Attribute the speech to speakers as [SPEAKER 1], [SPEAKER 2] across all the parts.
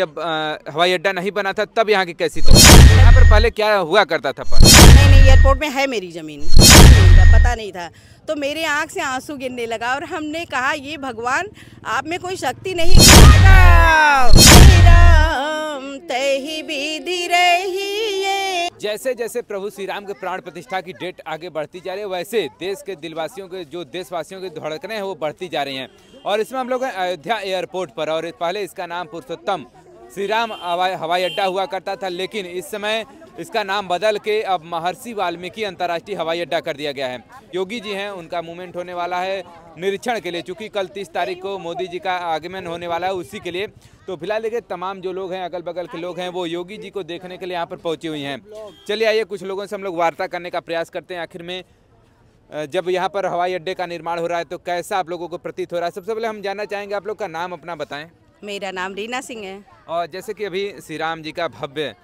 [SPEAKER 1] जब हवाई अड्डा नहीं बना था तब यहाँ की कैसी तो यहाँ पर पहले क्या हुआ करता था पर नहीं
[SPEAKER 2] नहीं एयरपोर्ट में है मेरी ज़मीन पता नहीं था तो मेरे आँख से आंसू गिरने लगा और हमने कहा ये भगवान आप में कोई शक्ति नहीं
[SPEAKER 1] जैसे जैसे प्रभु श्री राम के प्राण प्रतिष्ठा की डेट आगे बढ़ती जा रही है वैसे देश के दिलवासियों के जो देशवासियों के धड़कने हैं वो बढ़ती जा रही हैं और इसमें हम लोग अयोध्या एयरपोर्ट पर और पहले इसका नाम पुरुषोत्तम श्री राम हवाई अड्डा हुआ करता था लेकिन इस समय इसका नाम बदल के अब महर्षि वाल्मीकि अंतर्राष्ट्रीय हवाई अड्डा कर दिया गया है योगी जी हैं उनका मूवमेंट होने वाला है निरीक्षण के लिए चूंकि कल तीस तारीख को मोदी जी का आगमन होने वाला है उसी के लिए तो फिलहाल देखिए तमाम जो लोग हैं अगल बगल के लोग हैं वो योगी जी को देखने के लिए यहाँ पर पहुँची हुई हैं चलिए आइए कुछ लोगों से हम लोग वार्ता करने का प्रयास करते हैं आखिर में जब यहाँ पर हवाई अड्डे का निर्माण हो रहा है तो कैसा आप लोगों को प्रतीत हो रहा है सबसे पहले हम जानना चाहेंगे आप लोग का नाम अपना बताएं
[SPEAKER 2] मेरा नाम रीना सिंह है
[SPEAKER 1] और जैसे कि अभी श्री राम जी का भव्य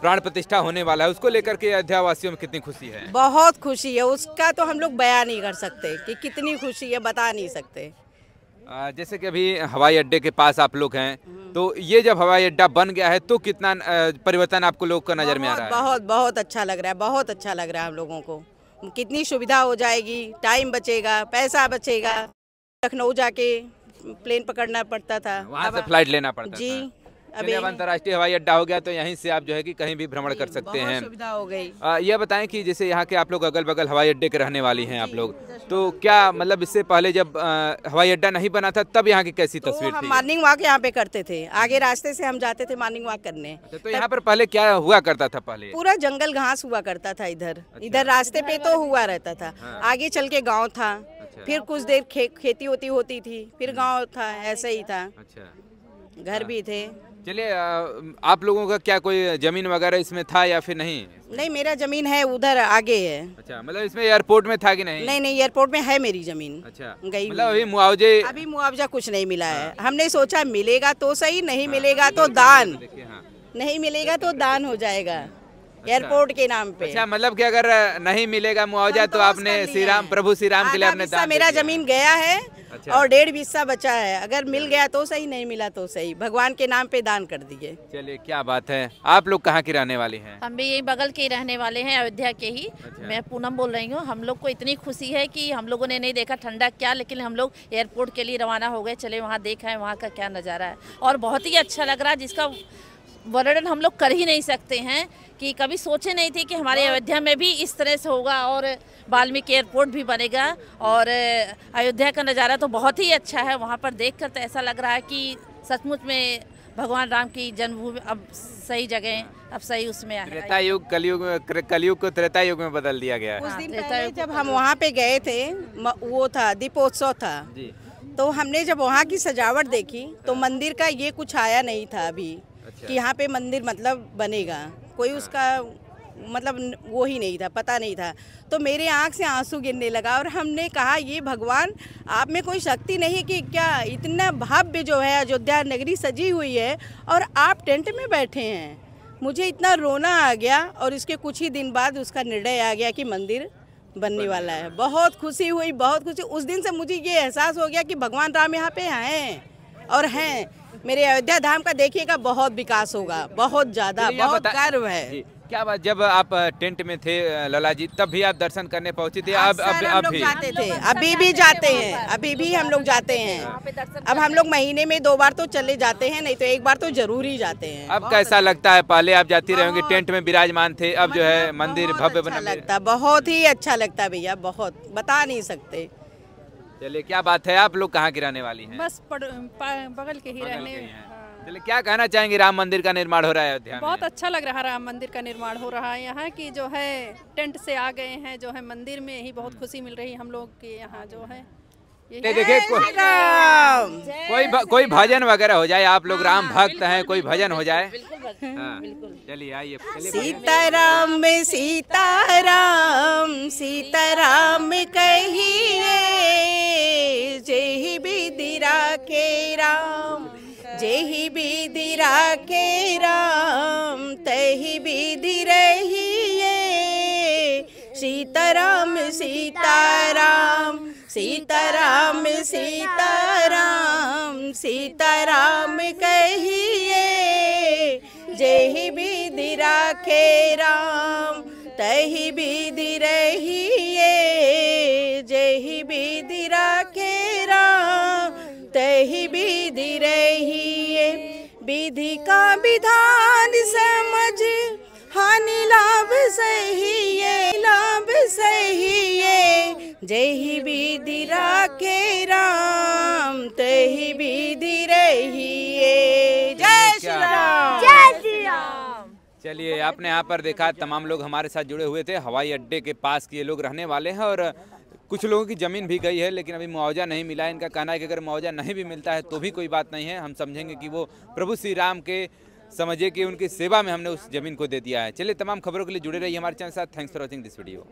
[SPEAKER 1] प्राण प्रतिष्ठा होने वाला है उसको लेकर के अयोध्या वासियों में कितनी खुशी है
[SPEAKER 2] बहुत खुशी है उसका तो हम लोग बयान नहीं कर सकते कि कितनी खुशी है बता नहीं सकते
[SPEAKER 1] जैसे कि अभी हवाई अड्डे के पास आप लोग हैं तो ये जब हवाई अड्डा बन गया है तो कितना परिवर्तन आपको लोग का नज़र में आ रहा है
[SPEAKER 2] बहुत बहुत अच्छा लग रहा है बहुत अच्छा लग रहा है हम लोगों को कितनी सुविधा हो जाएगी टाइम बचेगा पैसा बचेगा लखनऊ जाके प्लेन पकड़ना पड़ता था वहाँ से फ्लाइट
[SPEAKER 1] लेना पड़ता जी अभी अंतर्राष्ट्रीय हवाई अड्डा हो गया तो यहीं से आप जो है कि कहीं भी भ्रमण कर सकते हैं सुविधा हो गई यह बताएं कि जैसे यहाँ के आप लोग अगल बगल हवाई अड्डे के रहने वाली हैं आप लोग तो क्या मतलब इससे पहले जब हवाई अड्डा नहीं बना था तब यहाँ की कैसी तो तस्वीर थी मॉर्निंग
[SPEAKER 2] वॉक यहाँ पे करते थे आगे रास्ते से हम जाते थे मॉर्निंग वॉक करने अच्छा, तो यहाँ पर
[SPEAKER 1] पहले क्या हुआ करता था पहले पूरा
[SPEAKER 2] जंगल घास हुआ करता था इधर अच्छा। इधर रास्ते पे तो हुआ रहता था हाँ। आगे चल के गाँव था अच्छा। फिर कुछ देर खे, खेती होती होती थी फिर हम्म। गांव था ऐसा ही था
[SPEAKER 1] अच्छा
[SPEAKER 2] घर हाँ। भी थे
[SPEAKER 1] चलिए आप लोगों का क्या कोई जमीन वगैरह इसमें था या फिर नहीं
[SPEAKER 2] नहीं मेरा जमीन है उधर आगे है
[SPEAKER 1] अच्छा मतलब इसमें एयरपोर्ट में था कि नहीं नहीं
[SPEAKER 2] नहीं एयरपोर्ट में है मेरी जमीन अच्छा गई मतलब अभी मुआवजे अभी मुआवजा कुछ नहीं मिला है हाँ। हमने सोचा मिलेगा तो सही नहीं हाँ, मिलेगा तो
[SPEAKER 1] दान तो
[SPEAKER 2] नहीं मिलेगा तो दान हो जाएगा अच्छा। एयरपोर्ट के नाम पे अच्छा
[SPEAKER 1] मतलब कि अगर नहीं मिलेगा मुआवजा तो, तो आपने श्री राम प्रभु श्री राम के लिए आपने
[SPEAKER 2] मेरा जमीन गया
[SPEAKER 1] है अच्छा।
[SPEAKER 2] और डेढ़ हिस्सा बचा है अगर मिल गया तो सही नहीं मिला तो सही भगवान के नाम पे दान
[SPEAKER 1] कर दिए चलिए क्या बात है आप लोग कहाँ की रहने वाले हैं
[SPEAKER 2] हम भी यही बगल के रहने वाले हैं अयोध्या के ही अच्छा। मैं पूनम बोल रही हूँ हम लोग को इतनी खुशी है कि हम लोगों ने नहीं देखा ठंडा क्या लेकिन हम लोग एयरपोर्ट के लिए रवाना हो गए चले वहाँ देखा है वहाँ का क्या नज़ारा है और बहुत ही अच्छा लग रहा है जिसका वर्णन हम लोग कर ही नहीं सकते हैं कि कभी सोचे नहीं थे कि हमारे हाँ। अयोध्या में भी इस तरह से होगा और वाल्मीकि एयरपोर्ट भी बनेगा और अयोध्या का नज़ारा तो बहुत ही अच्छा है वहाँ पर देख कर तो ऐसा लग रहा है कि सचमुच में भगवान राम की जन्मभूमि अब सही जगह अब सही उसमें त्रेता
[SPEAKER 1] युग कलयुग में कलयुग को त्रेता युग में बदल दिया गया उस हाँ,
[SPEAKER 2] दिन पहले जब हम वहाँ पे गए थे वो था दीपोत्सव था तो हमने जब वहाँ की सजावट देखी तो हाँ। मंदिर का ये कुछ आया नहीं था अभी अच्छा। कि यहाँ पे मंदिर मतलब बनेगा कोई उसका मतलब वो ही नहीं था पता नहीं था तो मेरे आँख से आंसू गिरने लगा और हमने कहा ये भगवान आप में कोई शक्ति नहीं कि क्या इतना भव्य जो है अयोध्या नगरी सजी हुई है और आप टेंट में बैठे हैं मुझे इतना रोना आ गया और इसके कुछ ही दिन बाद उसका निर्णय आ गया कि मंदिर बनने वाला है बहुत खुशी हुई बहुत खुशी उस दिन से मुझे ये एहसास हो गया कि भगवान राम यहाँ पे हैं और हैं मेरे अयोध्या धाम का देखिएगा बहुत विकास होगा बहुत ज़्यादा बहुत गर्व है
[SPEAKER 1] क्या बात जब आप टेंट में थे लला जी तब भी आप दर्शन करने पहुंची हाँ थे अब अब अब जाते
[SPEAKER 2] थे अभी भी जाते हैं अभी भी हम लोग जाते हैं अब हम लोग महीने में दो बार तो चले जाते हैं नहीं तो एक बार तो जरूर ही जाते हैं अब
[SPEAKER 1] कैसा लगता है पहले आप जाती रहेंगे टेंट में विराजमान थे अब जो है मतलब मंदिर भव्य अच्छा बना लगता
[SPEAKER 2] बहुत ही अच्छा लगता भैया बहुत बता नहीं सकते
[SPEAKER 1] चलिए क्या बात है आप लोग कहाँ की रहने वाली हैं
[SPEAKER 2] बस बगल के ही बगल रहने
[SPEAKER 1] हाँ। चलिए क्या कहना चाहेंगे राम मंदिर का निर्माण हो रहा है अयोध्या बहुत
[SPEAKER 2] अच्छा लग रहा है राम मंदिर का निर्माण हो रहा है यहाँ की जो है टेंट से आ गए हैं जो है मंदिर में ही बहुत हम्म। खुशी मिल रही है हम लोग के यहाँ जो है देखिए को,
[SPEAKER 1] कोई भा, कोई भजन वगैरह हो जाए आप लोग हाँ, राम हाँ, भक्त हैं कोई भजन हो जाए चलिए आइए सीता राम
[SPEAKER 2] सीता राम सीता राम कही विधि राखे राम तही विधि रहिए सीताराम सीताराम सीताराम सीताराम सीताराम कहिए जही विधि राखे राम तही विधि रहिए विधि का विधान समझ हानि लाभ सही ये लाभ सही ये जही विधि राखे राम तही विधि रही ये जय श्री राम जय श्री राम
[SPEAKER 1] चलिए आपने यहाँ पर देखा तमाम लोग हमारे साथ जुड़े हुए थे हवाई अड्डे के पास के ये लोग रहने वाले हैं और कुछ लोगों की ज़मीन भी गई है लेकिन अभी मुआवजा नहीं मिला इनका कहना है कि अगर मुआवजा नहीं भी मिलता है तो भी कोई बात नहीं है हम समझेंगे कि वो प्रभु श्री राम के समझिए कि उनकी सेवा में हमने उस ज़मीन को दे दिया है चलिए तमाम खबरों के लिए जुड़े रहिए हमारे चैनल साथ thanks for watching this video